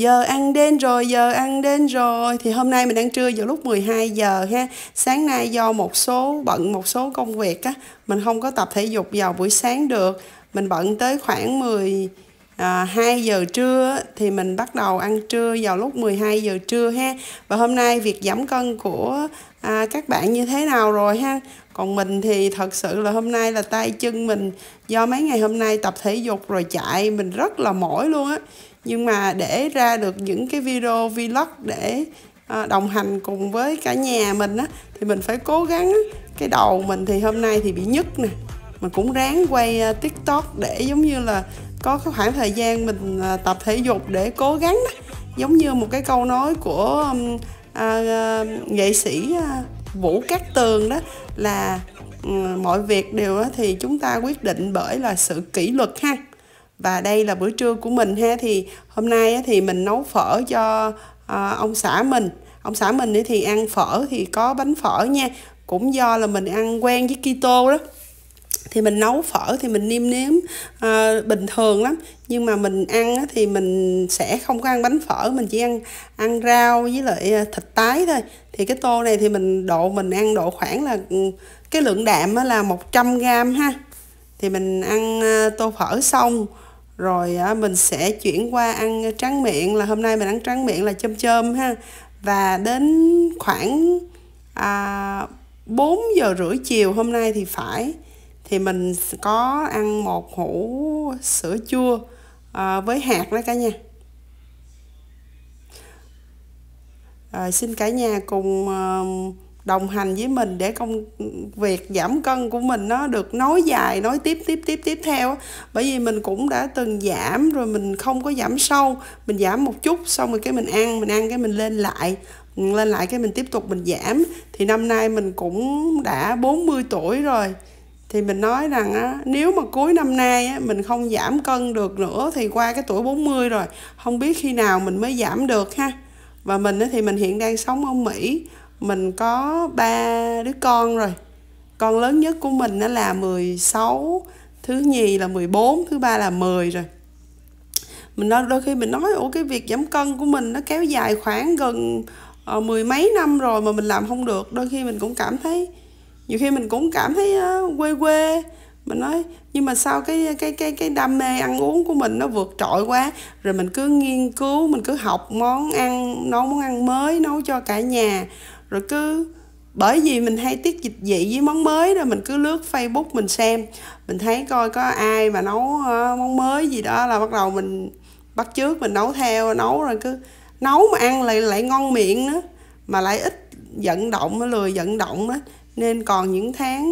giờ ăn đến rồi giờ ăn đến rồi thì hôm nay mình ăn trưa vào lúc 12 giờ ha sáng nay do một số bận một số công việc á mình không có tập thể dục vào buổi sáng được mình bận tới khoảng 10 à, 2 giờ trưa thì mình bắt đầu ăn trưa vào lúc 12 giờ trưa ha và hôm nay việc giảm cân của à, các bạn như thế nào rồi ha còn mình thì thật sự là hôm nay là tay chân mình do mấy ngày hôm nay tập thể dục rồi chạy mình rất là mỏi luôn á nhưng mà để ra được những cái video vlog để à, đồng hành cùng với cả nhà mình á thì mình phải cố gắng á. cái đầu mình thì hôm nay thì bị nhức nè mà cũng ráng quay à, tiktok để giống như là có cái khoảng thời gian mình à, tập thể dục để cố gắng đó. giống như một cái câu nói của um, à, à, nghệ sĩ à, vũ cát tường đó là ừ, mọi việc đều thì chúng ta quyết định bởi là sự kỷ luật ha và đây là bữa trưa của mình ha thì hôm nay thì mình nấu phở cho ông xã mình ông xã mình thì ăn phở thì có bánh phở nha cũng do là mình ăn quen với keto đó thì mình nấu phở thì mình niêm nếm uh, bình thường lắm nhưng mà mình ăn thì mình sẽ không có ăn bánh phở mình chỉ ăn ăn rau với lại ờ, thịt tái thôi thì cái tô này thì mình độ mình ăn độ khoảng là ừ, cái lượng đạm á, là 100 gram ha thì mình ăn ờ, tô phở xong rồi mình sẽ chuyển qua ăn tráng miệng là hôm nay mình ăn tráng miệng là chôm chôm ha và đến khoảng à, 4 giờ rưỡi chiều hôm nay thì phải thì mình có ăn một hũ sữa chua à, với hạt đó cả nhà à, xin cả nhà cùng à, đồng hành với mình để công việc giảm cân của mình nó được nói dài nói tiếp tiếp tiếp tiếp theo bởi vì mình cũng đã từng giảm rồi mình không có giảm sâu mình giảm một chút xong rồi cái mình ăn mình ăn cái mình lên lại lên lại cái mình tiếp tục mình giảm thì năm nay mình cũng đã 40 tuổi rồi thì mình nói rằng á, nếu mà cuối năm nay á, mình không giảm cân được nữa thì qua cái tuổi 40 rồi không biết khi nào mình mới giảm được ha và mình á, thì mình hiện đang sống ở Mỹ mình có ba đứa con rồi con lớn nhất của mình nó là 16 thứ nhì là 14 thứ ba là 10 rồi mình nói đôi khi mình nói ủa cái việc giảm cân của mình nó kéo dài khoảng gần uh, mười mấy năm rồi mà mình làm không được đôi khi mình cũng cảm thấy nhiều khi mình cũng cảm thấy ờ, quê quê mình nói nhưng mà sao cái cái cái cái đam mê ăn uống của mình nó vượt trội quá rồi mình cứ nghiên cứu mình cứ học món ăn nấu món ăn mới nấu cho cả nhà rồi cứ bởi vì mình hay tiết dịch dị với món mới rồi mình cứ lướt facebook mình xem mình thấy coi có ai mà nấu ờ, món mới gì đó là bắt đầu mình bắt chước mình nấu theo nấu rồi cứ nấu mà ăn lại lại ngon miệng nữa mà lại ít vận động lười vận động đó nên còn những tháng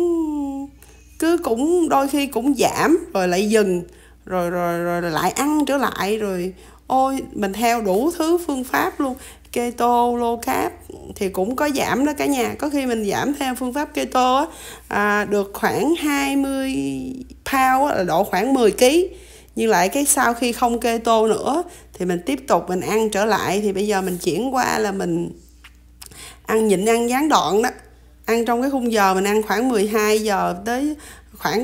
cứ cũng đôi khi cũng giảm rồi lại dừng rồi rồi rồi, lại ăn trở lại rồi ôi mình theo đủ thứ phương pháp luôn keto low carb thì cũng có giảm đó cả nhà có khi mình giảm theo phương pháp keto á, à, được khoảng 20 pound là độ khoảng 10 kg nhưng lại cái sau khi không keto nữa thì mình tiếp tục mình ăn trở lại thì bây giờ mình chuyển qua là mình ăn nhịn ăn gián đoạn đó ăn trong cái khung giờ mình ăn khoảng 12 giờ tới khoảng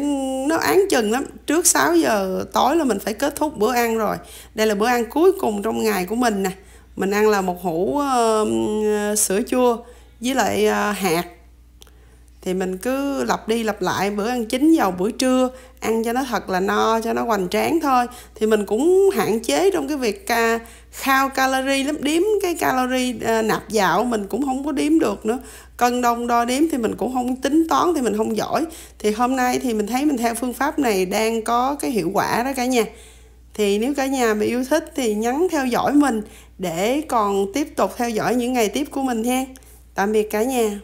nó án chừng lắm trước 6 giờ tối là mình phải kết thúc bữa ăn rồi đây là bữa ăn cuối cùng trong ngày của mình nè mình ăn là một hũ uh, sữa chua với lại uh, hạt thì mình cứ lặp đi lặp lại bữa ăn chính vào buổi trưa ăn cho nó thật là no cho nó hoành tráng thôi thì mình cũng hạn chế trong cái việc ca khao calorie lắm điếm cái calorie ờ, nạp vào mình cũng không có điếm được nữa cân đông đo đếm thì mình cũng không tính toán thì mình không giỏi thì hôm nay thì mình thấy mình theo phương pháp này đang có cái hiệu quả đó cả nhà thì nếu cả nhà mà yêu thích thì nhắn theo dõi mình để còn tiếp tục theo dõi những ngày tiếp của mình ha tạm biệt cả nhà